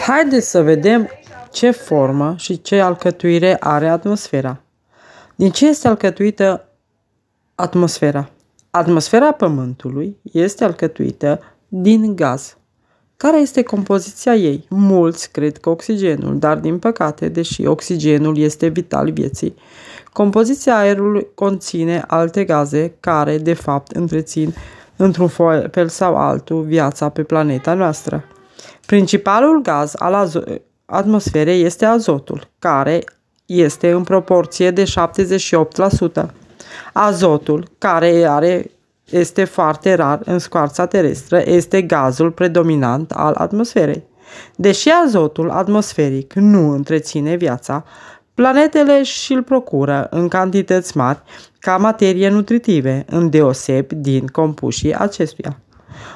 Haideți să vedem ce formă și ce alcătuire are atmosfera. Din ce este alcătuită atmosfera? Atmosfera Pământului este alcătuită din gaz. Care este compoziția ei? Mulți cred că oxigenul, dar din păcate, deși oxigenul este vital vieții, compoziția aerului conține alte gaze care, de fapt, întrețin într-un fel sau altul viața pe planeta noastră. Principalul gaz al atmosferei este azotul, care este în proporție de 78%. Azotul, care are, este foarte rar în scoarța terestră, este gazul predominant al atmosferei. Deși azotul atmosferic nu întreține viața, planetele și îl procură în cantități mari ca materie nutritive, îndeoseb din compușii acestuia.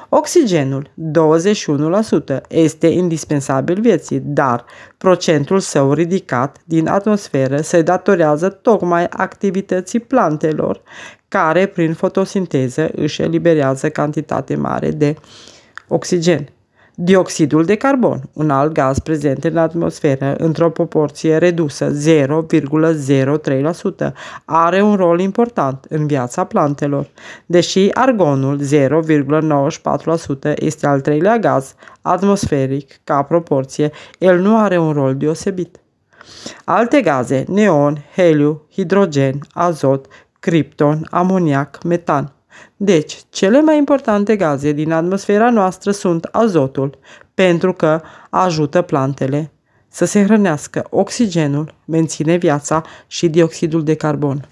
Oxigenul, 21%, este indispensabil vieții, dar procentul său ridicat din atmosferă se datorează tocmai activității plantelor, care prin fotosinteză își eliberează cantitate mare de oxigen. Dioxidul de carbon, un alt gaz prezent în atmosferă într-o proporție redusă 0,03%, are un rol important în viața plantelor. Deși argonul 0,94% este al treilea gaz atmosferic ca proporție, el nu are un rol deosebit. Alte gaze, neon, heliu, hidrogen, azot, cripton, amoniac, metan, deci, cele mai importante gaze din atmosfera noastră sunt azotul, pentru că ajută plantele să se hrănească, oxigenul menține viața și dioxidul de carbon.